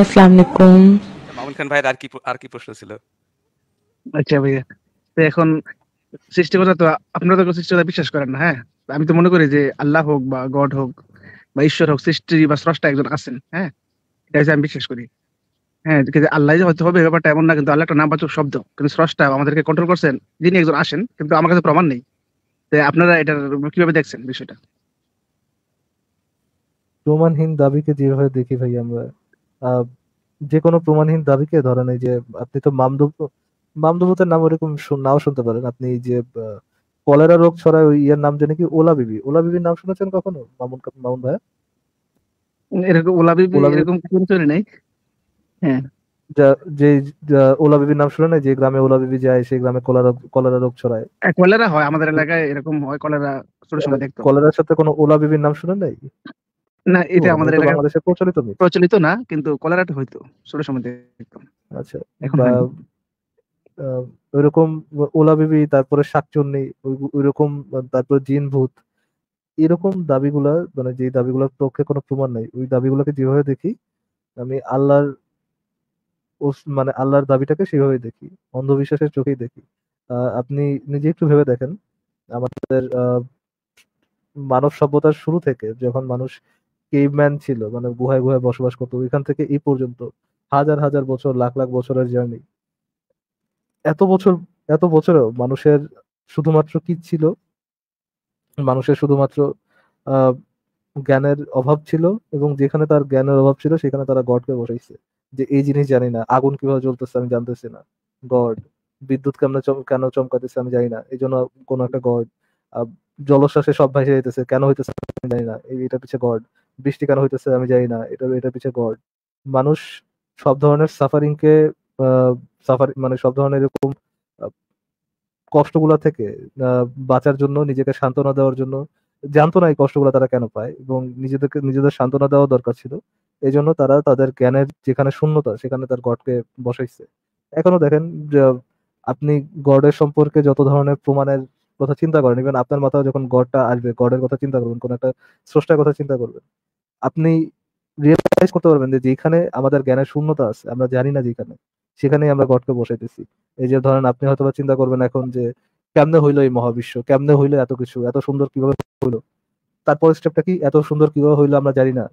আসসালামু আলাইকুম মামুন খান ভাইয়ের আর কি আর কি প্রশ্ন ছিল আচ্ছা ভাইয়া তো এখন সৃষ্টিকর্তা তো আপনারা তো সৃষ্টিকর্তা বিশ্বাস করেন না হ্যাঁ আমি তো মনে করি যে আল্লাহ হোক বা গড হোক বা ঈশ্বর হোক সৃষ্টি বা স্রষ্টা একজন আছেন হ্যাঁ এটা আমি বিশ্বাস করি হ্যাঁ আল্লাহ হয়তো হবে ব্যাপারটা এমন না কিন্তু আল্লাহ একটা নামবাচক শব্দ কিন্তু স্রষ্টা আমাদেরকে কন্ট্রোল করছেন যিনি একজন আসেন কিন্তু আমার কাছে প্রমাণ নেই আপনারা এটা কিভাবে দেখছেন বিষয়টা প্রমাণহীন দাবিকে যেভাবে দেখি ভাই আমরা যে কোনো প্রমাণহীন দাবিকে ধরেন এই যে আপনি তো মামদুব মামদুবতের নাম ওরকম নাও শুনতে পারেন আপনি যে কলেরা রোগ ছড়ায় ওই ইয়ার নাম জানি কি ওলা বিবি ওলা বিবির নাম শুনেছেন কখনো মামুন মামুন ভাই নাই হ্যাঁ। যে ওলা নাম শুনে যে গ্রামে ওলা বিবি যায় সেই গ্রামে কলেরা রোগ ছড়ায় হ্যাঁ, আমাদের এলাকায় এরকম হয় কলেরার সাথে কোনো ওলা বিবির নাম শুনে নাই না এটা মানে আমাদের এলাকায় বাংলাদেশে প্রচলিত নেই প্রচলিত না কিন্তু হইতো ছোট সময় দেখতাম আচ্ছা এখন ওইরকম ওলা তারপরে শাকচুন্নি ওইরকম জিন ভূত এরকম দাবিগুলা মানে যে দাবিগুলোর পক্ষে কোনো প্রমাণ নাই ওই দাবিগুলোকে যেভাবে দেখি আমি আল্লাহর মানে আল্লাহর দাবিটাকে সেভাবে দেখি অন্ধবিশ্বাসের চোখেই দেখি আপনি নিজে একটু ভেবে দেখেন আমাদের মানব সভ্যতার শুরু থেকে যখন মানুষ কেভম্যান ছিল মানে গুহায় গুহায় বসবাস করতো ওইখান থেকে এই পর্যন্ত হাজার হাজার বছর লাখ লাখ বছরের জার্নি এত বছর এত বছরেও মানুষের শুধুমাত্র কি ছিল মানুষের শুধুমাত্র জ্ঞানের অভাব ছিল এবং যেখানে তার জ্ঞানের অভাব ছিল সেখানে তারা গডকে বসাইছে যে এই জিনিস জানি না আগুন কিভাবে জ্বলতেছে আমি জানতেছি না গড বিদ্যুৎ কেমন কেন চমকাতেছে আমি জানি না এই জন্য কোনো একটা গড জলশ্বাসে সব ভাসে যেতেছে কেন হইতেছে জানি না এটা পিছিয়ে গড বৃষ্টি কেন হইতেছে আমি জানি না এটা এটা পিছিয়ে গড মানুষ সব ধরনের কে সাফারি মানে সব ধরনের এরকম কষ্টগুলা থেকে বাঁচার জন্য নিজেকে সান্ত্বনা দেওয়ার জন্য জানতো না এই কষ্টগুলো তারা কেন পায় এবং নিজেদেরকে নিজেদের সান্ত্বনা দেওয়া দরকার ছিল এই জন্য তারা তাদের জ্ঞানের যেখানে শূন্যতা সেখানে তার গডকে বসাইছে এখনো দেখেন আপনি গডের সম্পর্কে যত ধরনের প্রমাণের কথা চিন্তা করেন ইভেন আপনার মাথায় যখন গডটা আসবে গডের কথা চিন্তা করবেন কোন একটা স্রষ্টার কথা চিন্তা করবেন আপনি রিয়েলাইজ করতে পারবেন যে যেখানে আমাদের জ্ঞানের শূন্যতা আছে আমরা জানি না যেখানে সেখানেই আমরা গডকে বসাইতেছি এই যে ধরেন আপনি হয়তো চিন্তা করবেন এখন যে কেমনে হইলো এই মহাবিশ্ব কেমনে হইলো এত কিছু এত সুন্দর কিভাবে হইলো তারপর স্টেপটা কি এত সুন্দর কিভাবে হইলো আমরা জানি না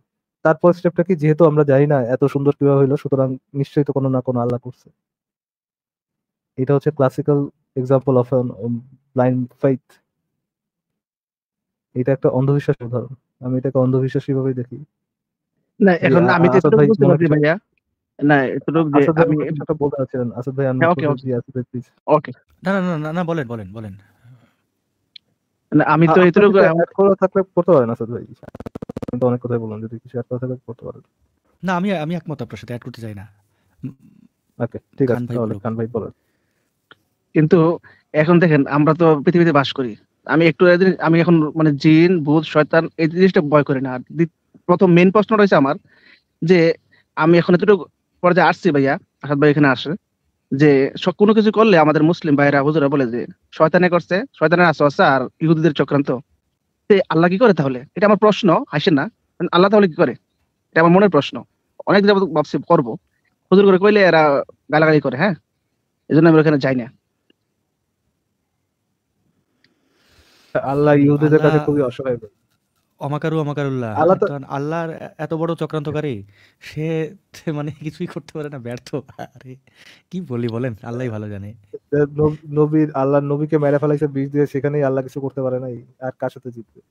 তারপর স্টেপটা কি যেহেতু আমরা জানি না এত সুন্দর কিভাবে হইলো সুতরাং নিশ্চয়ই তো কোনো না কোনো আল্লাহ করছে এটা হচ্ছে classical example of blind faith এটা একটা অন্ধবিশ্বাস উদাহরণ আমি এটাকে অন্ধবিশ্বাস হিসেবে দেখি না এখন আমি তো বুঝতে পারছি ভাইয়া না এতটুকু যে আমি একটা বলতে চাচ্ছিলাম আসাদ ভাই আমি ওকে ওকে আসাদ ভাই প্লিজ হ্যাঁ, ওকে না না না না বলেন বলেন বলেন না আমি তো এতটুকু অ্যাড করা থাকলে করতে পারেন আসাদ ভাই আমি তো অনেক কথাই বললাম যদি কিছু একটা করা থাকলে করতে পারেন না আমি আমি একমত আপনার সাথে অ্যাড করতে চাই না ওকে ঠিক আছে তাহলে খান ভাই বলেন কিন্তু এখন দেখেন আমরা তো পৃথিবীতে বাস করি আমি একটু আমি এখন মানে জিন ভূত শয়তান এই জিনিসটা ভয় করি না আর প্রথম মেন প্রশ্ন রয়েছে আমার যে আমি এখন এতটুকু পরে আসছি ভাইয়া আসাদ ভাই এখানে আসে যে কোনো কিছু করলে আমাদের মুসলিম ভাইরা হুজুরা বলে যে শয়তানে করছে শয়তানের আশা আছে আর ইহুদিদের চক্রান্ত সে আল্লাহ কি করে তাহলে এটা আমার প্রশ্ন আসে না আল্লাহ তাহলে কি করে এটা আমার মনের প্রশ্ন অনেক যাবত ভাবছি করবো হুজুর করে কইলে এরা গালাগালি করে হ্যাঁ এই জন্য আমি ওখানে যাই না আল্লাহ ইহুদিদের কাছে খুবই অসহায় অমাকারু অমাকারুল্লাহ কারণ আল্লাহর এত বড় চক্রান্তকারী সে মানে কিছুই করতে পারে না ব্যর্থ আরে কি বলি বলেন আল্লাহই ভালো জানে নবীর আল্লাহ নবীকে মেরে ফেলাইছে বিষ দিয়ে সেখানেই আল্লাহ কিছু করতে পারে নাই আর কার সাথে জিতবে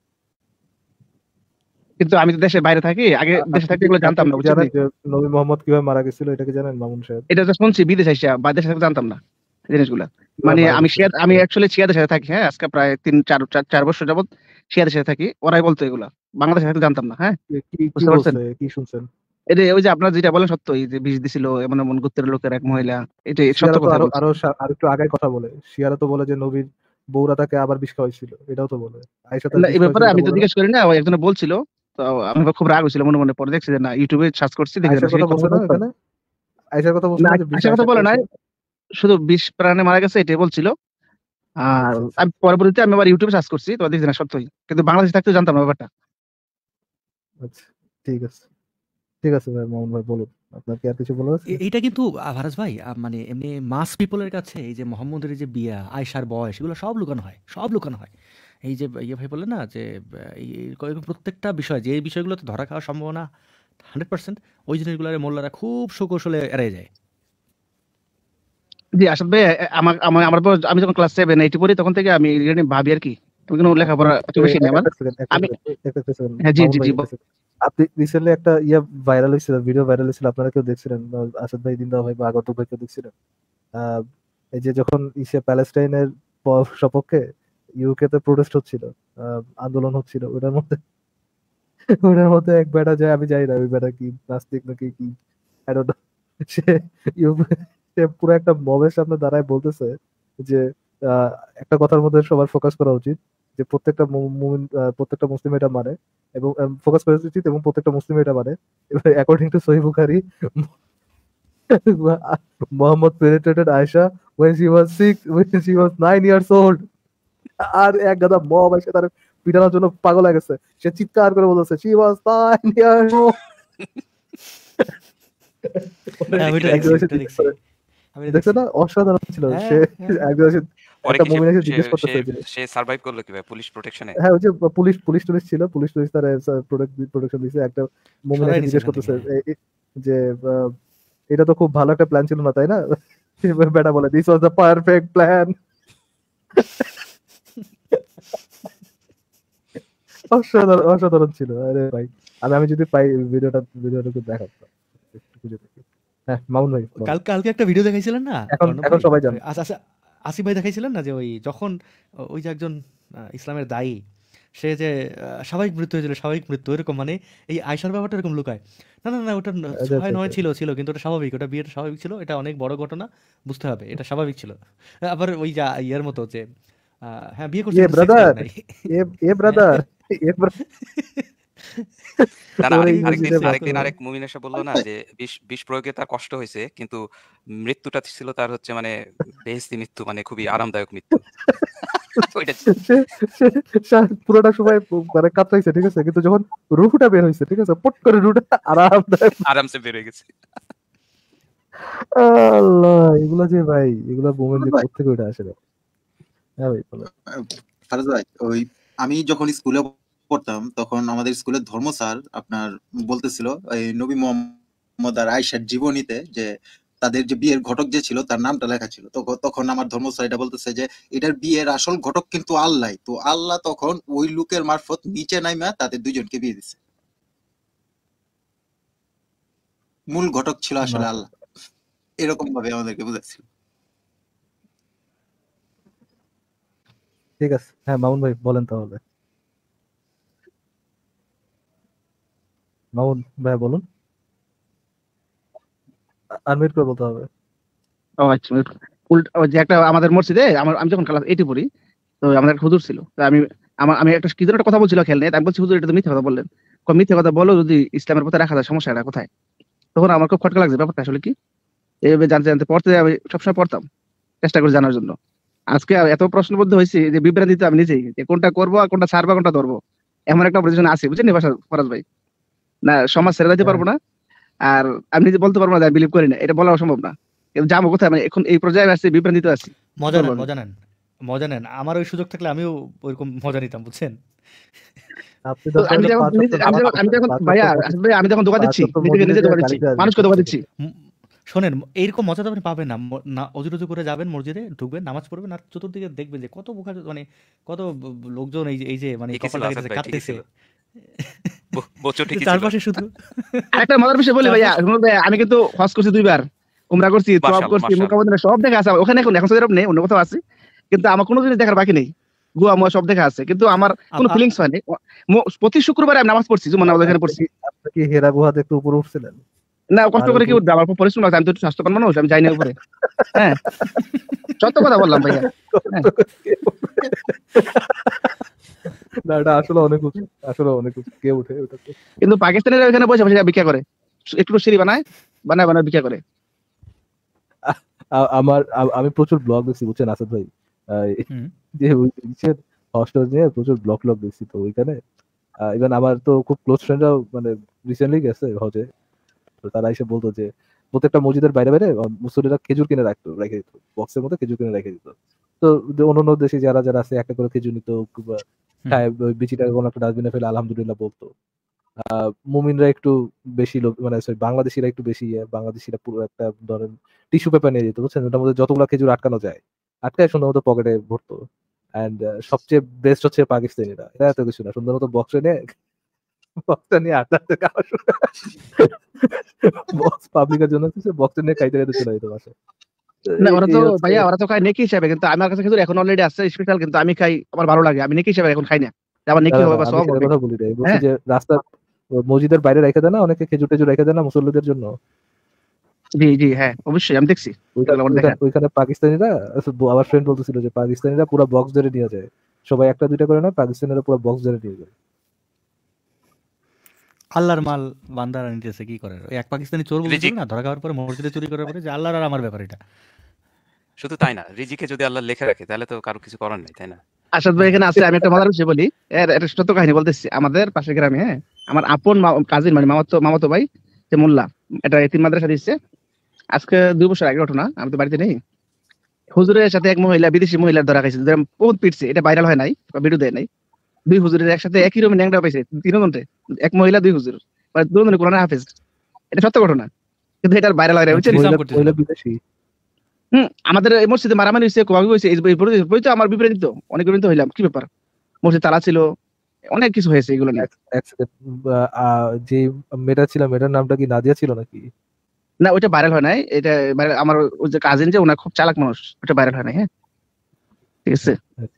কিন্তু আমি তো দেশে বাইরে থাকি আগে দেশে থাকি এগুলো জানতাম না নবী মোহাম্মদ কিভাবে মারা গেছিল এটাকে জানেন মামুন সাহেব এটা তো শুনছি বিদেশে আইসা বা দেশে জানতাম না জিনিসগুলা মানে আমি শিয়াদ আমি অ্যাকচুয়ালি শিয়াদের সাথে থাকি হ্যাঁ আজকে প্রায় তিন চার চার বছর যাবত শিয়াদের সাথে থাকি ওরাই বলতো এগুলা বাংলাদেশের থাকতে জানতাম না হ্যাঁ বুঝতে পারছেন কি শুনছেন এটা ওই যে আপনারা যেটা বলেন যে বিষ দিছিল এমন এমন লোকের এক মহিলা এটা সত্য কথা আরো আরো একটু আগে কথা বলে শিয়ারা তো বলে যে নবীর বউরা তাকে আবার বিষ খাওয়াইছিল এটাও তো বলে আয়েশা এই ব্যাপারে আমি তো জিজ্ঞেস করি না একজন বলছিল তো আমি খুব রাগ হয়েছিল মনে মনে পরে দেখছি যে না ইউটিউবে সার্চ করছি দেখি আয়েশার কথা না আয়েশার কথা বলে শুধু বিষ প্রাণে মারা গেছে এটাই বলছিল আর আমি পরবর্তীতে আমি আবার ইউটিউবে সার্চ করছি তো দেখছি না কিন্তু বাংলাদেশ থাকতে জানতাম না ব্যাপারটা আচ্ছা, ঠিক আছে ঠিক আছে ভাই মোহন ভাই বলুন আপনার কি আর কিছু বলার আছে এটা কিন্তু ভারাজ ভাই মানে এমনি মাস পিপলের কাছে এই যে মোহাম্মদের যে বিয়া আয়সার বয়স এগুলো সব লুকানো হয় সব লুকানো হয় এই যে ইয়ে ভাই বলে না যে প্রত্যেকটা বিষয় যে বিষয়গুলোতে ধরা খাওয়ার সম্ভাবনা হান্ড্রেড পার্সেন্ট ওই জিনিসগুলো মোল্লারা খুব সুকৌশলে এড়িয়ে যায় জি আমার আমার আমার আমি যখন ক্লাস সেভেন এইটি পড়ি তখন থেকে আমি ভাবি আর কি কোনো লেখাপড়া এত বেশি নেই আমার আমি হ্যাঁ জি জি জি আপনি রিসেন্টলি একটা ইয়া ভাইরাল হয়েছিল ভিডিও ভাইরাল হয়েছিল আপনারা কেউ দেখছিলেন আসাদ ভাই দিনদা ভাই বা আগত ভাই কেউ দেখছিলেন এই যে যখন ইসে প্যালেস্টাইনের সপক্ষে ইউকে তে প্রোটেস্ট হচ্ছিল আন্দোলন হচ্ছিল ওটার মধ্যে ওটার মধ্যে এক বেটা যায় আমি জানি না ওই বেটা কি নাস্তিক নাকি কি I don't say you say পুরো একটা মবের সামনে দাঁড়ায় বলতেছে যে একটা কথার মধ্যে সবার ফোকাস করা উচিত যে প্রত্যেকটা প্রত্যেকটা মুসলিম এটা মানে এবং ফোকাস করা উচিত এবং প্রত্যেকটা মুসলিম এটা মানে এবার অ্যাকর্ডিং টু সহি বুখারি Mohammad পেনিট্রেটেড Ayesha when she was six when she was nine years old আর এক গাদা মব এসে তার পিটানোর জন্য পাগল হয়ে গেছে সে চিৎকার করে বলতেছে she was nine years old অসাধারণ ছিল এটা তো খুব ভালো একটা প্ল্যান ছিল না তাই না বেটা বলে this was the perfect plan অসাধারণ অসাধারণ ছিল আরে ভাই আমি আমি যদি পাই ভিডিওটা ভিডিওটা একটু দেখাবো একটু খুঁজে দেখি হ্যাঁ, কালকে একটা ভিডিও দেখাইছিলেন না এখন সবাই জানে আসিফ ভাই দেখাইছিলেন না যে ওই যখন ওই যে একজন ইসলামের দায়ী সে যে স্বাভাবিক মৃত্যু হয়েছিল স্বাভাবিক মৃত্যু এরকম মানে এই আয়সার ব্যাপারটা এরকম লুকায় না না না ওটা আচ্ছা, ছয় আচ্ছা, নয় আচ্ছা। ছিল ছিল কিন্তু ওটা স্বাভাবিক ওটা বিয়েটা স্বাভাবিক ছিল এটা অনেক বড় ঘটনা বুঝতে হবে এটা স্বাভাবিক ছিল আবার ওই যা ইয়ার মতো যে হ্যাঁ বিয়ে করছে ব্রাদার এ ব্রাদার মানে মানে মানে ঠিক আছে যখন রুহুটা বের হয়েছে ঠিক আছে পট করে আরামসে বের হয়ে গেছে আল্লাহ এগুলা যে ভাই এগুলা আসে হ্যাঁ ভাই ওই আমি যখন স্কুলে পড়তাম তখন আমাদের স্কুলের ধর্ম স্যার আপনার বলতেছিল এই নবী মোহাম্মদ আর আয়সার জীবনীতে যে তাদের যে বিয়ের ঘটক যে ছিল তার নামটা লেখা ছিল তখন আমার ধর্ম স্যার এটা বলতেছে যে এটার বিয়ের আসল ঘটক কিন্তু আল্লাহ তো আল্লাহ তখন ওই লোকের মারফত নিচে নাইমা তাদের দুইজনকে বিয়ে দিছে মূল ঘটক ছিল আসলে আল্লাহ এরকম ভাবে আমাদেরকে বুঝাচ্ছিল ঠিক আছে হ্যাঁ মামুন ভাই বলেন তাহলে মামুন ভাই বলুন আনমিউট করে বলতে হবে ও আচ্ছা যে একটা আমাদের মসজিদে আমার আমি যখন ক্লাস এইটে পড়ি তো আমাদের একটা হুজুর ছিল আমি আমার আমি একটা কি একটা কথা খেল আমি বলছি হুজুর এটা তো মিথ্যা কথা বললেন মিথ্যা কথা বলো যদি ইসলামের পথে রাখা যায় সমস্যা এটা কোথায় তখন আমার খুব খটকা লাগছে ব্যাপারটা আসলে কি এইভাবে জানতে জানতে পড়তে আমি সবসময় পড়তাম চেষ্টা করে জানার জন্য আজকে এত প্রশ্নবদ্ধ হয়েছি যে বিভ্রান্তিতে আমি নিজেই যে কোনটা করবো আর কোনটা ছাড়বো কোনটা ধরবো এমন একটা আছে বুঝলেন ভাষা ফরাজ ভাই না সমাজ ছেড়ে দিতে হ্যাঁ। পারবো না আর আমি নিজে বলতে পারবো না আমি বিলিভ করি না এটা বলা অসম্ভব না কিন্তু যাবো কোথায় মানে এখন এই পর্যায়ে আসছে বিভ্রান্তিতে আছি মজা নেন মজা নেন মজা নেন আমার ওই সুযোগ থাকলে আমিও ওইরকম মজা নিতাম বুঝছেন শোনেন এইরকম মজা তো আপনি পাবেন না না অজুরজু করে যাবেন মসজিদে ঢুকবেন নামাজ পড়বেন আর চতুর্দিকে দেখবেন যে কত বোকা মানে কত লোকজন এই যে মানে যে কাটতেছে চার ভাইয়া আমি কিন্তু করছি সব দেখা আছে ওখানে অন্য আছে কিন্তু দেখার বাকি সব দেখা আছে কিন্তু কোনো নামাজ পড়ছি আচ্ছা, পড়ছি গুহাতে না কষ্ট আমি আমি যাই হ্যাঁ কথা বললাম ভাইয়া না এটা আসলে অনেক উঁচু আসলে অনেক উঁচু কে উঠে কিন্তু পাকিস্তানিরা বসে বসে ভিক্ষা করে একটু সিঁড়ি বানায় বানায় বানায় ভিক্ষা করে আমার আমি প্রচুর ব্লগ দেখছি বুঝছেন আসাদ ভাই যে হস্টেল নিয়ে প্রচুর ব্লগ ব্লগ দেখছি তো ওইখানে ইভেন আমার তো খুব ক্লোজ ফ্রেন্ডরাও মানে রিসেন্টলি গেছে হজে তো তারা এসে বলতো যে প্রত্যেকটা মসজিদের বাইরে বাইরে মুসলিরা খেজুর কিনে রাখতো রেখে দিত বক্সের মধ্যে খেজুর কিনে রেখে দিত তো অন্যান্য দেশে যারা যারা আছে একটা করে খেজুর নিত বিচিটা কোনো একটা ডাস্টবিনে ফেলে আলহামদুলিল্লাহ বলতো মুমিনরা একটু বেশি লোক মানে সরি বাংলাদেশিরা একটু বেশি ইয়ে, বাংলাদেশিরা পুরো একটা ধরেন টিস্যু পেপার নিয়ে যেত বুঝছেন ওটার মধ্যে যতগুলো খেজুর আটকানো যায় আটকায় সুন্দর মতো পকেটে ভরতো অ্যান্ড সবচেয়ে বেস্ট হচ্ছে পাকিস্তানিরা এটা এত কিছু না সুন্দর মতো বক্সে নিয়ে বক্সটা নিয়ে আটকাতে খাওয়া বক্স পাবলিকের জন্য কিছু বক্সটা নিয়ে খাইতে খাইতে চলে যেত বাসায় না ওরা তো ভাইয়া ওরা তো খায় নেকি হিসাবে কিন্তু আমার কাছে খেজুর এখন অলরেডি আছে স্পেশাল কিন্তু আমি খাই আমার ভালো লাগে আমি নেকি হিসাবে এখন খাই না আমার নেকি হবে বা সব হবে কথা বলি হ্যাঁ। যে রাস্তা মসজিদের বাইরে রেখে দেয় না অনেকে খেজুর টেজুর রেখে দেয় না মুসল্লিদের জন্য জি জি হ্যাঁ অবশ্যই আমি দেখছি ওইখানে পাকিস্তানিরা আমার ফ্রেন্ড বলতেছিল যে পাকিস্তানিরা পুরো বক্স ধরে নিয়ে যায় সবাই একটা দুইটা করে না পাকিস্তানিরা পুরো বক্স ধরে নিয়ে যায় আল্লাহর মাল নিতেছে কি করে এক পাকিস্তানি চোর না ধরা খাওয়ার পরে মসজিদে চুরি করার পরে যে আল্লাহর আর আমার ব্যাপার এটা শুধু তাই না রিজিকে যদি আল্লাহ রাখে তাহলে তো কারো কিছু করার নাই তাই না আসাদ ভাই এখানে আছে আমি একটা মজার বিষয় বলি সত্য কাহিনী বলতেছি আমাদের পাশের গ্রামে হ্যাঁ আমার আপন কাজিন মানে মামাতো মামাতো ভাই যে মোল্লা এটা এতিম মাদ্রাসা দিচ্ছে আজকে দুই বছর আগে ঘটনা আমি তো বাড়িতে নেই হুজুরের সাথে এক মহিলা বিদেশি মহিলার ধরা খাইছে বহুত পিটছে এটা ভাইরাল হয় নাই বা ভিডিও দেয় নাই দুই হুজুরের একসাথে একই রুমে ন্যাংটা পাইছে তিনজনতে এক মহিলা দুই হুজুর মানে দুজনের কোরআন হাফেজ এটা সত্য ঘটনা কিন্তু এটা ভাইরাল হয় বুঝছেন হুম আমাদের মসজিদে মারামারি হয়েছে কোয়াবি হয়েছে এই তো আমার বিপরীত অনেক বিপরীত হইলাম কি ব্যাপার মসজিদ তালা ছিল অনেক কিছু হয়েছে এগুলো যে মেয়েটা ছিল মেয়েটার নামটা কি নাদিয়া ছিল নাকি না ওইটা ভাইরাল হয় নাই এটা আমার ওই যে কাজিন যে ওনা খুব চালাক মানুষ ওটা ভাইরাল হয় নাই হ্যাঁ ঠিক আছে আচ্ছা।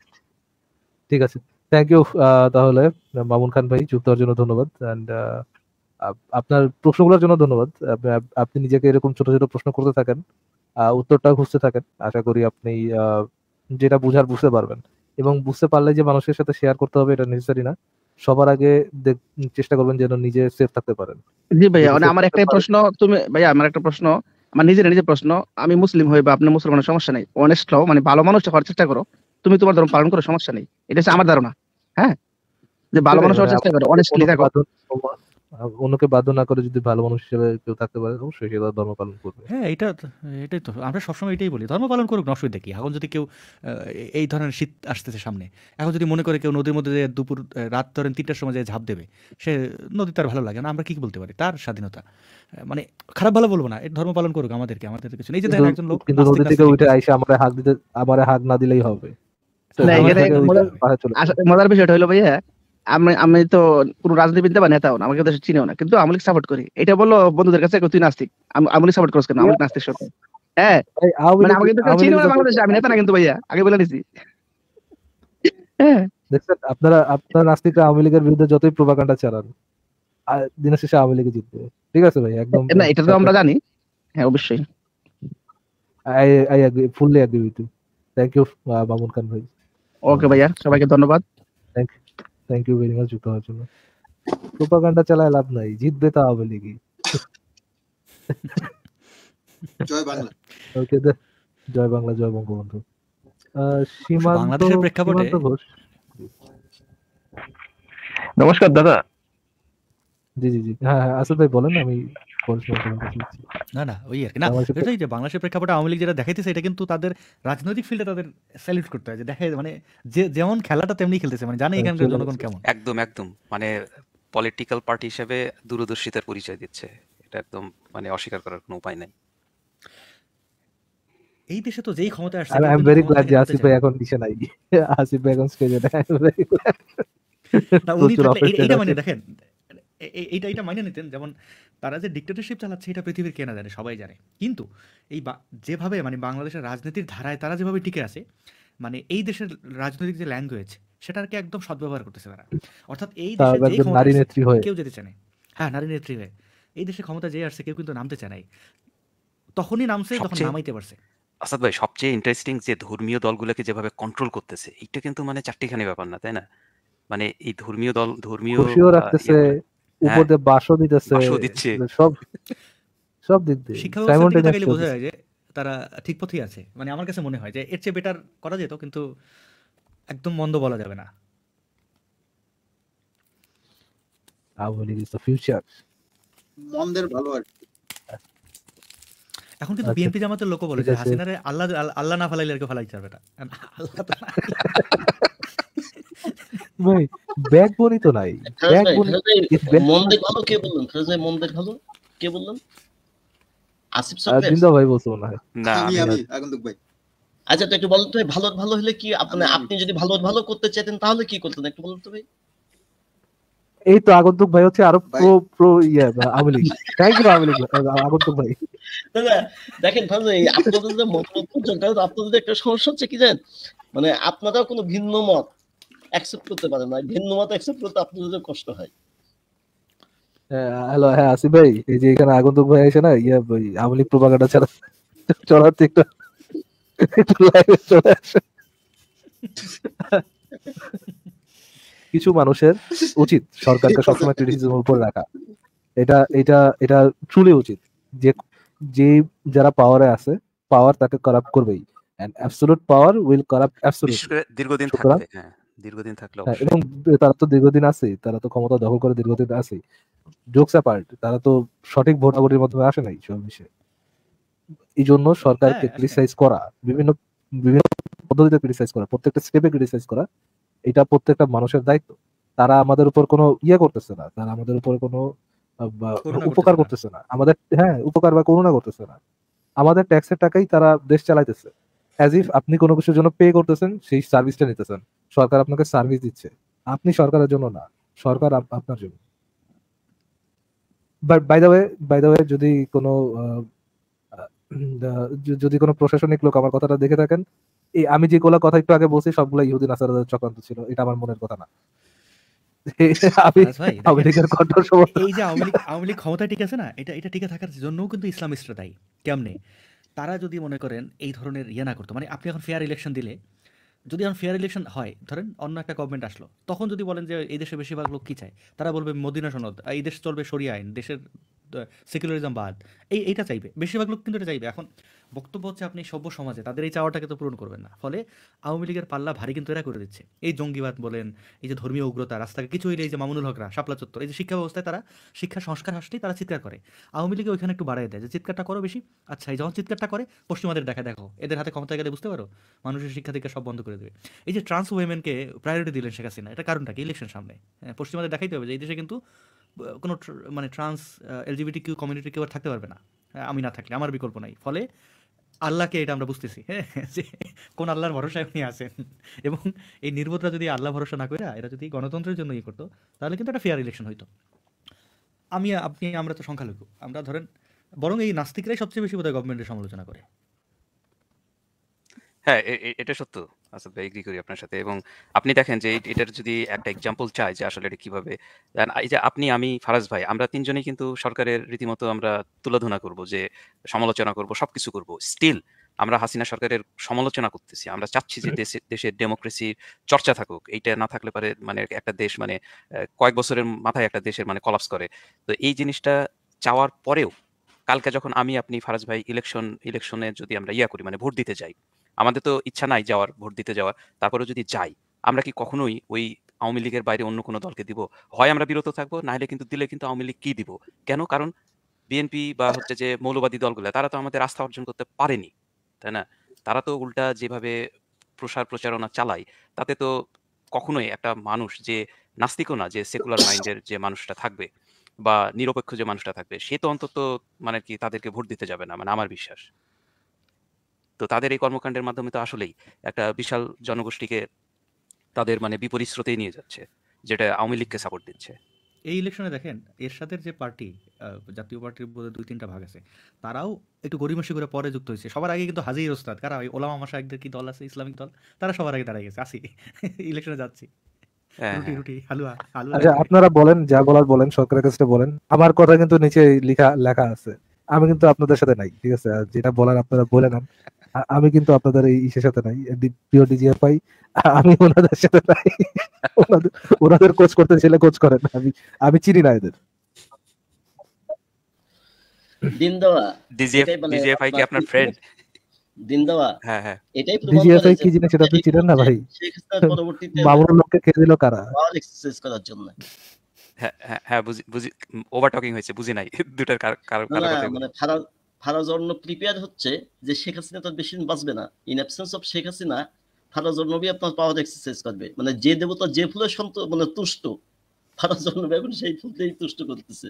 ঠিক আছে থ্যাংক ইউ তাহলে মামুন খান ভাই যুক্ত হওয়ার জন্য ধন্যবাদ অ্যান্ড আপনার প্রশ্নগুলোর জন্য ধন্যবাদ আপনি নিজেকে এরকম ছোট ছোট প্রশ্ন করতে থাকেন উত্তরটা খুঁজতে থাকেন আশা করি আপনি যেটা বুঝার বুঝতে পারবেন এবং বুঝতে পারলে যে মানুষের সাথে শেয়ার করতে হবে এটা নেসেসারি না সবার আগে চেষ্টা করবেন যেন নিজে সেফ থাকতে পারেন জি ভাইয়া মানে আমার একটা প্রশ্ন তুমি ভাইয়া আমার একটা প্রশ্ন আমার নিজের নিজের প্রশ্ন আমি মুসলিম হই বা আপনি মুসলমানের সমস্যা নেই অনেস্ট হও মানে ভালো মানুষ হওয়ার চেষ্টা করো তুমি তোমার ধর্ম পালন করো সমস্যা নেই এটা হচ্ছে আমার ধারণা হ্যাঁ যে ভালো মানুষ হওয়ার মানে চেষ্টা করে অনেস্টলি দেখো অন্যকে বাধ্য না করে যদি ভালো মানুষ হিসেবে কেউ থাকতে পারে অবশ্যই সে ধর্ম পালন করবে হ্যাঁ এটা এটাই তো আমরা সবসময় এটাই বলি ধর্ম পালন করুক অসুবিধা কি এখন যদি কেউ এই ধরনের শীত আসতেছে সামনে এখন যদি মনে করে কেউ নদীর মধ্যে দুপুর রাত ধরেন তিনটার সময় যে ঝাঁপ দেবে সে নদী তার ভালো লাগে না আমরা কি বলতে পারি তার স্বাধীনতা মানে খারাপ ভালো বলবো না ধর্ম পালন করুক আমাদেরকে আমাদের কিছু এই যে একজন লোক কিন্তু নদী থেকে উঠে আইসা আমার হাত দিতে আমার না দিলেই হবে আচ্ছা, মজার বিষয়টা হলো ভাইয়া আমি আমি তো কোনো রাজনীতিবিদ বা নেতাও না আমাকে দেশে না কিন্তু আমলিক সাপোর্ট করি এটা বন্ধুদের কাছে তুই নাস্তিক আমলিক সাপোর্ট আমলিক নাস্তিক হ্যাঁ মানে আমাকে তো না আমি নেতা না কিন্তু ভাইয়া আগে বলে নিছি দেখছেন আপনারা আপনারা বিরুদ্ধে যতই প্রোপাগান্ডা চালান দিনের শেষে আওয়ামী জিতবে ঠিক আছে ভাই একদম না এটা তো আমরা জানি হ্যাঁ অবশ্যই I I fully agree with you thank you Mamun Khan ভাই ওকে ভাইয়া সবাইকে ধন্যবাদ thank you thank you very much যুক্ত হওয়ার জন্য প্রোপাগান্ডা চালায় লাভ নাই জিতবে তো আওয়ামী লীগই জয় বাংলা ওকে জয় বাংলা জয় বঙ্গবন্ধু সীমান্ত বাংলাদেশের প্রেক্ষাপটে ঘোষ নমস্কার দাদা জি জি জি হ্যাঁ হ্যাঁ আসল ভাই বলেন আমি না না ওই আর কি না এটাই যে বাংলাদেশের প্রেক্ষাপটে আওয়ামী লীগ যেটা দেখাইতেছে এটা কিন্তু তাদের রাজনৈতিক ফিল্ডে তাদের করতে হয় যে মানে যে যেমন খেলাটা তেমনি খেলতেছে মানে জানে হ্যাঁ, এখানকার জনগণ কেমন একদম একদম মানে পলিটিক্যাল পার্টি হিসেবে দূরদর্শিতার পরিচয় দিচ্ছে এটা একদম মানে অস্বীকার করার কোনো উপায় নাই এই দেশে তো যেই ক্ষমতা আসছে আই এম ভেরি যে আসিফ ভাই এখন নাই আসিফ ভাই এখন স্টেজে নাই উনি এটা মানে দেখেন এইটা এটা মাইনে নিতেন যেমন তারা যে ডিক্টেটরশিপ চালাচ্ছে এটা পৃথিবীর কেনা জানে সবাই জানে কিন্তু এই যেভাবে মানে বাংলাদেশের রাজনীতির ধারায় তারা যেভাবে টিকে আছে মানে এই দেশের রাজনৈতিক যে ল্যাঙ্গুয়েজ সেটাকে একদম সদ্ব্যবহার করতেছে তারা অর্থাৎ এই দেশে কেউ যেতে চানে হ্যাঁ নারী নেত্রী হয়ে এই দেশে ক্ষমতা যে আসছে কেউ কিন্তু নামতে চায় নাই তখনই নামছে তখন নামাইতে পারছে আসাদ ভাই সবচেয়ে ইন্টারেস্টিং যে ধর্মীয় দলগুলোকে যেভাবে কন্ট্রোল করতেছে এটা কিন্তু মানে চারটিখানি ব্যাপার না তাই না মানে এই ধর্মীয় দল ধর্মীয় রাখতেছে হ্যাঁ। উপর বাসও দিতেছে সব সব দিক দিয়ে বোঝা যায় যে তারা ঠিক পথেই আছে মানে আমার কাছে মনে হয় যে এর চেয়ে বেটার করা যেত কিন্তু একদম মন্দ বলা যাবে না এখন কিন্তু বিএনপি আচ্ছা। জামাতের লোক বলে যে হাসিনারে আল্লাহ আল্লাহ না ফালাইলে আর কেউ ফালাই যাবে না আল্লাহ ভাই ব্যাকবোনই তো নাই ব্যাকবোন মন্দে ভালো কে বললেন মন্দে ভালো কে বললেন আসিফ জিন্দা ভাই বলছো না আমি আমি আগন্তুক ভাই আচ্ছা তো একটু বলুন তো ভালো ভালো হলে কি আপনি আপনি যদি ভালো ভালো করতে চাইতেন তাহলে কি করতেন একটু বলুন তো ভাই এই তো আগন্তুক ভাই হচ্ছে আরো প্রো প্রো ইয়া ইউ আগন্তুক ভাই দেখেন ভাই আপনাদের যে মত আপনাদের একটা সমস্যা হচ্ছে কি জানেন মানে আপনারা কোনো ভিন্ন মত অ্যাকসেপ্ট করতে না ভিন্ন মত অ্যাকসেপ্ট করতে কষ্ট হয় হ্যালো হ্যাঁ আসিফ ভাই এই যে এখানে আগন্তুক ভাই এসে না ইয়া ভাই আমলি ছাড়া চড়াতে একটু একটু লাইভে চলে কিছু মানুষের উচিত সরকারকে সবসময় ক্রিটিসিজম উপর রাখা এটা এটা এটা ট্রুলি উচিত যে যে যারা পাওয়ারে আছে পাওয়ার তাকে করাপ করবেই and absolute power will corrupt absolute দীর্ঘদিন থাকবে হ্যাঁ দীর্ঘদিন থাকলে হ্যাঁ, এবং তারা তো দীর্ঘদিন আছে তারা তো ক্ষমতা দখল করে দীর্ঘদিন আছে তারা তো সঠিক ভোটাভুটির মাধ্যমে আসে নাই সব এই জন্য সরকারকে হ্যাঁ, ক্রিটিসাইজ করা বিভিন্ন বিভিন্ন পদ্ধতিতে ক্রিটিসাইজ করা প্রত্যেকটা স্টেপে ক্রিটিসাইজ করা এটা প্রত্যেকটা মানুষের দায়িত্ব তারা আমাদের উপর কোনো ইয়ে করতেছে না তারা আমাদের উপর কোনো উপকার করতেছে না আমাদের হ্যাঁ উপকার বা করুণা করতেছে না আমাদের ট্যাক্সের টাকাই তারা দেশ চালাইতেছে অ্যাজ ইফ আপনি কোনো কিছুর জন্য পে করতেছেন সেই সার্ভিসটা নিতেছেন সরকার আপনাকে সার্ভিস দিচ্ছে আপনি সরকারের জন্য না সরকার আপনার জন্য যদি কোনো যদি কোনো প্রশাসনিক লোক আমার কথাটা দেখে থাকেন এই আমি কোলা কথা একটু আগে বলছি সবগুলো ইহুদিন আসার চক্রান্ত ছিল এটা আমার মনের কথা না আচ্ছা তারা যদি মনে করেন এই ধরনের ইয়ে না করতো মানে আপনি এখন ফেয়ার ইলেকশন দিলে যদি এখন ফেয়ার ইলেকশন হয় ধরেন অন্য একটা গভর্নমেন্ট আসলো তখন যদি বলেন যে এই দেশে বেশিরভাগ লোক কী চায় তারা বলবে মদিনা সনদ এই দেশ চলবে সরিয়া আইন দেশের সেকুলারিজম বাদ এই এইটা চাইবে বেশিরভাগ লোক কিন্তু এটা চাইবে এখন বক্তব্য হচ্ছে আপনি সভ্য সমাজে তাদের এই চাওয়াটাকে তো পূরণ করবেন না ফলে আওয়ামী লীগের পাল্লা ভারী কিন্তু এরা করে দিচ্ছে এই জঙ্গিবাদ বলেন এই যে ধর্মীয় উগ্রতা রাস্তাকে কিছু হইলে এই যে মামুনুল হকরা শাপলা চত্বর এই যে শিক্ষা ব্যবস্থায় তারা শিক্ষা সংস্কার আসলেই তারা চিৎকার করে আওয়ামী লীগে ওইখানে একটু বাড়াই দেয় যে চিৎকারটা করো বেশি আচ্ছা এই যখন চিৎকারটা করে পশ্চিমাদের দেখা দেখো এদের হাতে ক্ষমতা গেলে বুঝতে পারো মানুষের শিক্ষা থেকে সব বন্ধ করে দেবে এই যে ট্রান্স ওয়েমেনকে প্রায়োরিটি দিলেন শেখ হাসিনা এটা কারণটা কি ইলেকশন সামনে হ্যাঁ, পশ্চিমাদের দেখাইতে হবে যে এই দেশে কিন্তু কোনো মানে ট্রান্স এলজিবিটি কিউ কমিউনিটি কেউ আর থাকতে পারবে না আমি না থাকলে আমার বিকল্প নাই ফলে আল্লাহকে এটা আমরা বুঝতেছি হ্যাঁ যে কোন আল্লাহর ভরসায় উনি আছেন এবং এই নির্বোধরা যদি আল্লাহ ভরসা না করে এরা যদি গণতন্ত্রের জন্য ইয়ে করতো তাহলে কিন্তু একটা ফেয়ার ইলেকশন হইতো আমি আপনি আমরা তো সংখ্যালঘু আমরা ধরেন বরং এই নাস্তিকরাই সবচেয়ে বেশি বোধহয় গভর্নমেন্টের সমালোচনা করে হ্যাঁ এটা সত্য আচ্ছা এগ্রি করি আপনার সাথে এবং আপনি দেখেন যে এটার যদি একটা এক্সাম্পল যে আসলে এটা কিভাবে এই যে আপনি আমি ফারাজ ভাই আমরা তিনজনেই কিন্তু সরকারের রীতিমতো আমরা তুলাধুনা করব যে সমালোচনা করব করব স্টিল আমরা হাসিনা সরকারের সমালোচনা করতেছি আমরা চাচ্ছি যে দেশের ডেমোক্রেসির চর্চা থাকুক এইটা না থাকলে পারে মানে একটা দেশ মানে কয়েক বছরের মাথায় একটা দেশের মানে কলাপস করে তো এই জিনিসটা চাওয়ার পরেও কালকে যখন আমি আপনি ফারাজ ভাই ইলেকশন ইলেকশনে যদি আমরা ইয়া করি মানে ভোট দিতে যাই আমাদের তো ইচ্ছা নাই যাওয়ার ভোট দিতে যাওয়ার তারপরে যদি যাই আমরা কি কখনোই ওই আওয়ামী লীগের বাইরে অন্য কোনো দলকে দিব হয় আমরা বিরত থাকবো নাহলে কিন্তু দিলে কিন্তু আওয়ামী লীগ কি দিব কেন কারণ বিএনপি বা হচ্ছে যে মৌলবাদী দলগুলো তারা তো আমাদের আস্থা অর্জন করতে পারেনি তাই না তারা তো উল্টা যেভাবে প্রসার প্রচারণা চালায় তাতে তো কখনোই একটা মানুষ যে নাস্তিকও না যে সেকুলার মাইন্ডের যে মানুষটা থাকবে বা নিরপেক্ষ যে মানুষটা থাকবে সে তো অন্তত মানে কি তাদেরকে ভোট দিতে যাবে না মানে আমার বিশ্বাস তো তাদের এই কর্মকাণ্ডের মাধ্যমে তো আসলেই একটা বিশাল জনগোষ্ঠীকে তাদের মানে বিপরীত স্রোতেই নিয়ে যাচ্ছে যেটা আওয়ামী লীগকে সাপোর্ট দিচ্ছে এই ইলেকশনে দেখেন এরশাদের যে পার্টি জাতীয় পার্টির বোধ দুই তিনটা ভাগ আছে তারাও একটু গরিমাসি করে পরে যুক্ত হয়েছে সবার আগে কিন্তু হাজির ওস্তাদ কারা ওই ওলামা একদের কি দল আছে ইসলামিক দল তারা সবার আগে দাঁড়িয়ে গেছে আসি ইলেকশনে যাচ্ছি হ্যাঁ, হ্যাঁ। আচ্ছা, আপনারা বলেন যা বলার বলেন সরকারের কাছে বলেন আমার কথা কিন্তু নিচে লেখা লেখা আছে আমি কিন্তু আপনাদের সাথে নাই ঠিক আছে যেটা বলার আপনারা বলে নেন আমি কিন্তু আপনাদের এই ইসের সাথে নাই প্রিয় পাই আমি ওনাদের সাথে নাই ওনাদের কোচ করতে ছেলে কোচ করেন আমি আমি চিনি না এদের হ্যাঁ, হ্যাঁ। আপনি চিনেন না ভাই লোককে কারা হ্যাঁ, হ্যাঁ হ্যাঁ বুঝি নাই দুটার ফারাজ অর্ণব প্রিপেয়ার হচ্ছে যে শেখ হাসিনা তার বেশি দিন বাঁচবে না in absence of Sheikh Hasina Faraz অর্ণবই আপনার পাওয়ার এক্সারসাইজ করবে মানে যে দেবতা যে ফুলে সন্ত মানে তুষ্ট ফারাজ অর্ণব এখন সেই ফুলতেই তুষ্ট করতেছে